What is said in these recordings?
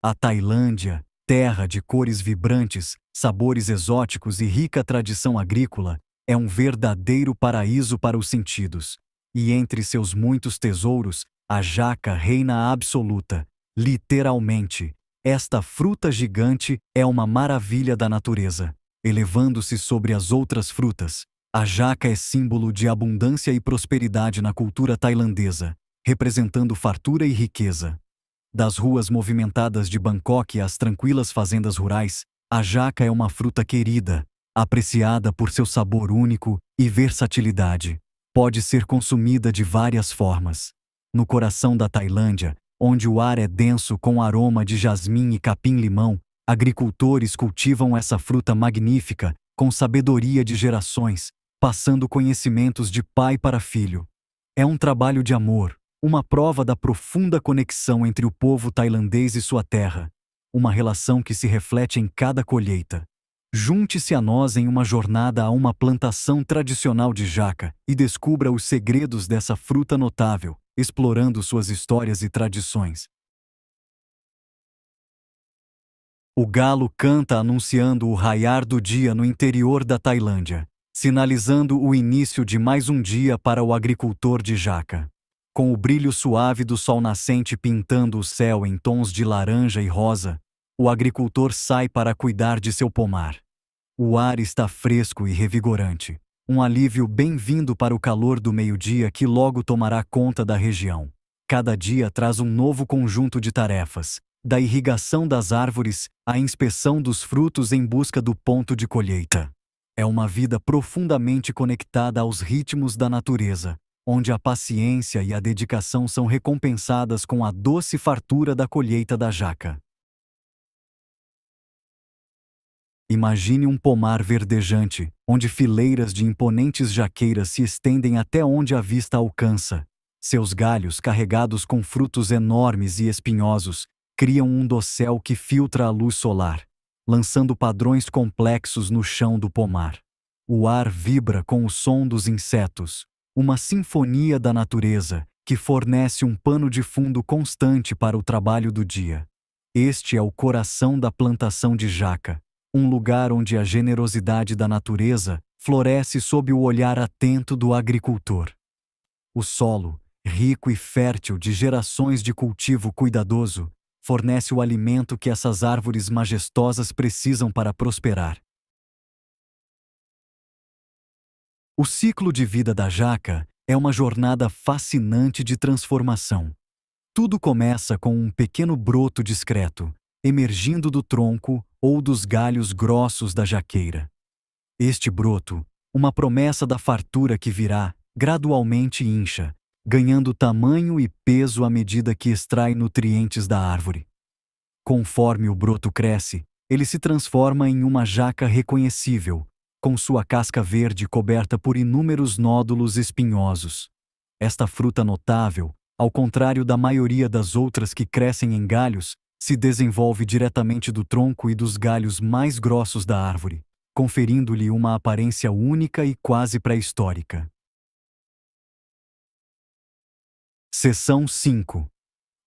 A Tailândia, terra de cores vibrantes, sabores exóticos e rica tradição agrícola, é um verdadeiro paraíso para os sentidos. E entre seus muitos tesouros, a jaca reina absoluta. Literalmente, esta fruta gigante é uma maravilha da natureza, elevando-se sobre as outras frutas. A jaca é símbolo de abundância e prosperidade na cultura tailandesa, representando fartura e riqueza. Das ruas movimentadas de Bangkok às tranquilas fazendas rurais, a jaca é uma fruta querida, apreciada por seu sabor único e versatilidade. Pode ser consumida de várias formas. No coração da Tailândia, onde o ar é denso com aroma de jasmim e capim-limão, agricultores cultivam essa fruta magnífica com sabedoria de gerações, passando conhecimentos de pai para filho. É um trabalho de amor, uma prova da profunda conexão entre o povo tailandês e sua terra, uma relação que se reflete em cada colheita. Junte-se a nós em uma jornada a uma plantação tradicional de jaca e descubra os segredos dessa fruta notável, explorando suas histórias e tradições. O galo canta anunciando o raiar do dia no interior da Tailândia, sinalizando o início de mais um dia para o agricultor de jaca com o brilho suave do sol nascente pintando o céu em tons de laranja e rosa, o agricultor sai para cuidar de seu pomar. O ar está fresco e revigorante, um alívio bem-vindo para o calor do meio-dia que logo tomará conta da região. Cada dia traz um novo conjunto de tarefas, da irrigação das árvores à inspeção dos frutos em busca do ponto de colheita. É uma vida profundamente conectada aos ritmos da natureza, onde a paciência e a dedicação são recompensadas com a doce fartura da colheita da jaca. Imagine um pomar verdejante, onde fileiras de imponentes jaqueiras se estendem até onde a vista alcança. Seus galhos, carregados com frutos enormes e espinhosos, criam um dossel que filtra a luz solar, lançando padrões complexos no chão do pomar. O ar vibra com o som dos insetos, uma sinfonia da natureza que fornece um pano de fundo constante para o trabalho do dia. Este é o coração da plantação de jaca, um lugar onde a generosidade da natureza floresce sob o olhar atento do agricultor. O solo, rico e fértil de gerações de cultivo cuidadoso, fornece o alimento que essas árvores majestosas precisam para prosperar. O ciclo de vida da jaca é uma jornada fascinante de transformação. Tudo começa com um pequeno broto discreto, emergindo do tronco ou dos galhos grossos da jaqueira. Este broto, uma promessa da fartura que virá, gradualmente incha, ganhando tamanho e peso à medida que extrai nutrientes da árvore. Conforme o broto cresce, ele se transforma em uma jaca reconhecível, com sua casca verde coberta por inúmeros nódulos espinhosos. Esta fruta notável, ao contrário da maioria das outras que crescem em galhos, se desenvolve diretamente do tronco e dos galhos mais grossos da árvore, conferindo-lhe uma aparência única e quase pré-histórica. Seção 5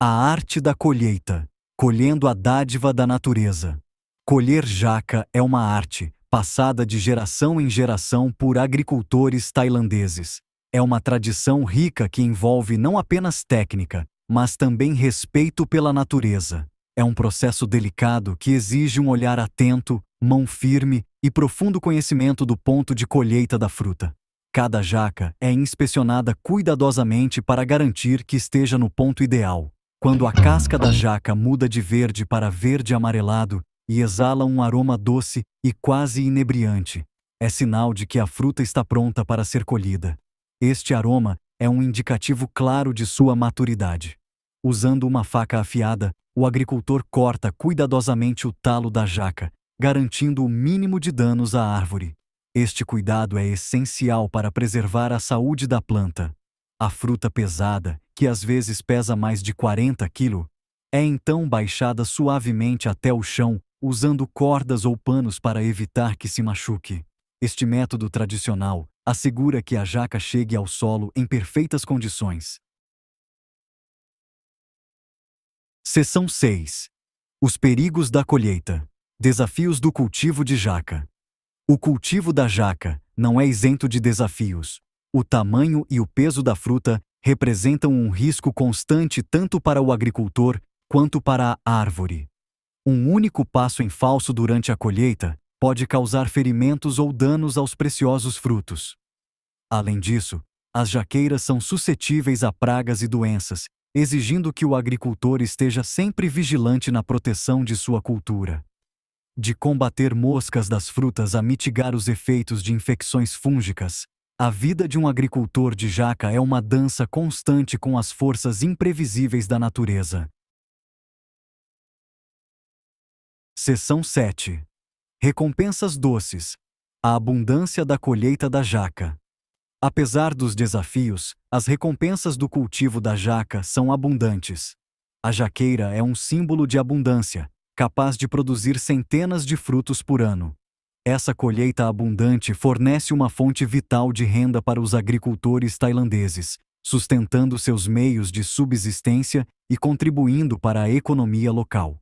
A arte da colheita colhendo a dádiva da natureza. Colher jaca é uma arte, passada de geração em geração por agricultores tailandeses. É uma tradição rica que envolve não apenas técnica, mas também respeito pela natureza. É um processo delicado que exige um olhar atento, mão firme e profundo conhecimento do ponto de colheita da fruta. Cada jaca é inspecionada cuidadosamente para garantir que esteja no ponto ideal. Quando a casca da jaca muda de verde para verde amarelado, e exala um aroma doce e quase inebriante. É sinal de que a fruta está pronta para ser colhida. Este aroma é um indicativo claro de sua maturidade. Usando uma faca afiada, o agricultor corta cuidadosamente o talo da jaca, garantindo o mínimo de danos à árvore. Este cuidado é essencial para preservar a saúde da planta. A fruta pesada, que às vezes pesa mais de 40 kg, é então baixada suavemente até o chão usando cordas ou panos para evitar que se machuque. Este método tradicional assegura que a jaca chegue ao solo em perfeitas condições. Seção 6 Os perigos da colheita Desafios do cultivo de jaca. O cultivo da jaca não é isento de desafios. O tamanho e o peso da fruta representam um risco constante tanto para o agricultor quanto para a árvore. Um único passo em falso durante a colheita pode causar ferimentos ou danos aos preciosos frutos. Além disso, as jaqueiras são suscetíveis a pragas e doenças, exigindo que o agricultor esteja sempre vigilante na proteção de sua cultura. De combater moscas das frutas a mitigar os efeitos de infecções fúngicas, a vida de um agricultor de jaca é uma dança constante com as forças imprevisíveis da natureza. Seção 7. Recompensas doces. A abundância da colheita da jaca. Apesar dos desafios, as recompensas do cultivo da jaca são abundantes. A jaqueira é um símbolo de abundância, capaz de produzir centenas de frutos por ano. Essa colheita abundante fornece uma fonte vital de renda para os agricultores tailandeses, sustentando seus meios de subsistência e contribuindo para a economia local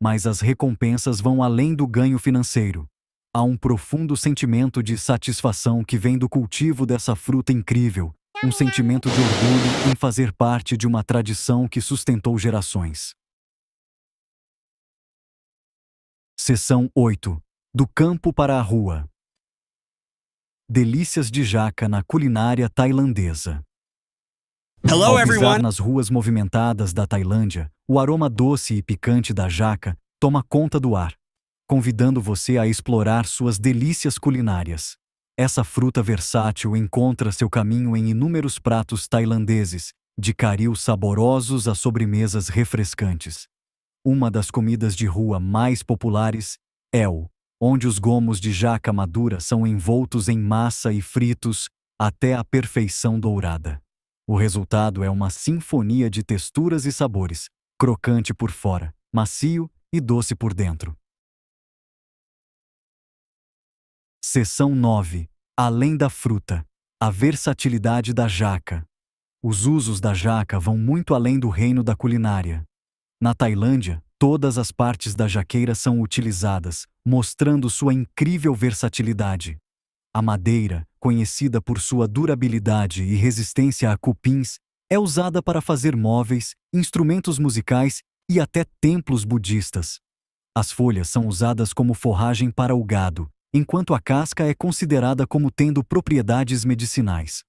mas as recompensas vão além do ganho financeiro. Há um profundo sentimento de satisfação que vem do cultivo dessa fruta incrível, um sentimento de orgulho em fazer parte de uma tradição que sustentou gerações. Seção 8 Do campo para a rua. Delícias de jaca na culinária tailandesa. Hello, Ao everyone. nas ruas movimentadas da Tailândia, o aroma doce e picante da jaca toma conta do ar, convidando você a explorar suas delícias culinárias. Essa fruta versátil encontra seu caminho em inúmeros pratos tailandeses, de carios saborosos a sobremesas refrescantes. Uma das comidas de rua mais populares é o, onde os gomos de jaca madura são envoltos em massa e fritos até a perfeição dourada. O resultado é uma sinfonia de texturas e sabores, crocante por fora, macio e doce por dentro. Seção 9. Além da fruta. A versatilidade da jaca. Os usos da jaca vão muito além do reino da culinária. Na Tailândia, todas as partes da jaqueira são utilizadas, mostrando sua incrível versatilidade. A madeira, conhecida por sua durabilidade e resistência a cupins, é usada para fazer móveis, instrumentos musicais e até templos budistas. As folhas são usadas como forragem para o gado, enquanto a casca é considerada como tendo propriedades medicinais.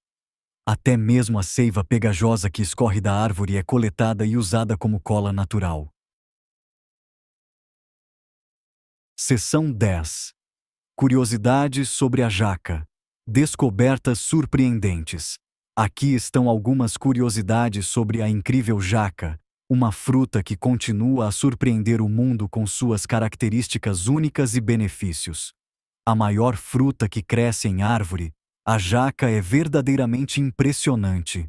Até mesmo a seiva pegajosa que escorre da árvore é coletada e usada como cola natural. Seção 10 Curiosidades sobre a jaca. Descobertas surpreendentes. Aqui estão algumas curiosidades sobre a incrível jaca, uma fruta que continua a surpreender o mundo com suas características únicas e benefícios. A maior fruta que cresce em árvore, a jaca é verdadeiramente impressionante.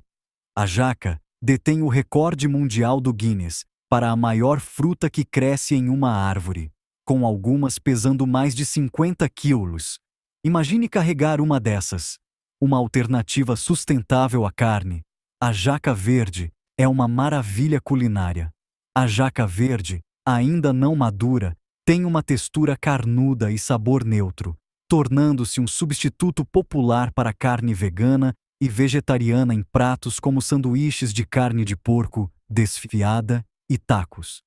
A jaca detém o recorde mundial do Guinness para a maior fruta que cresce em uma árvore com algumas pesando mais de 50 quilos. Imagine carregar uma dessas. Uma alternativa sustentável à carne, a jaca verde é uma maravilha culinária. A jaca verde, ainda não madura, tem uma textura carnuda e sabor neutro, tornando-se um substituto popular para carne vegana e vegetariana em pratos como sanduíches de carne de porco, desfiada e tacos.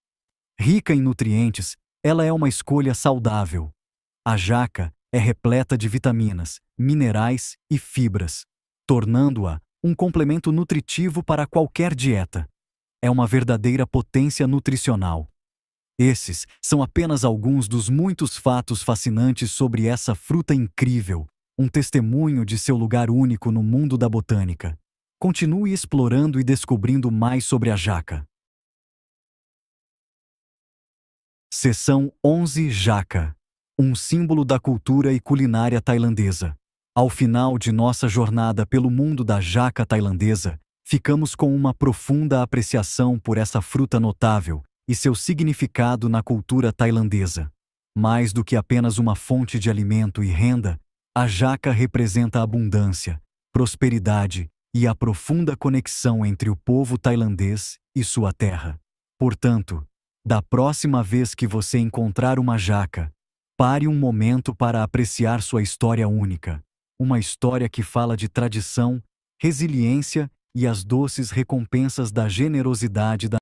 Rica em nutrientes, ela é uma escolha saudável. A jaca é repleta de vitaminas, minerais e fibras, tornando-a um complemento nutritivo para qualquer dieta. É uma verdadeira potência nutricional. Esses são apenas alguns dos muitos fatos fascinantes sobre essa fruta incrível, um testemunho de seu lugar único no mundo da botânica. Continue explorando e descobrindo mais sobre a jaca. Seção 11 Jaca um símbolo da cultura e culinária tailandesa. Ao final de nossa jornada pelo mundo da jaca tailandesa, ficamos com uma profunda apreciação por essa fruta notável e seu significado na cultura tailandesa. Mais do que apenas uma fonte de alimento e renda, a jaca representa abundância, prosperidade e a profunda conexão entre o povo tailandês e sua terra. Portanto, da próxima vez que você encontrar uma jaca, pare um momento para apreciar sua história única. Uma história que fala de tradição, resiliência e as doces recompensas da generosidade da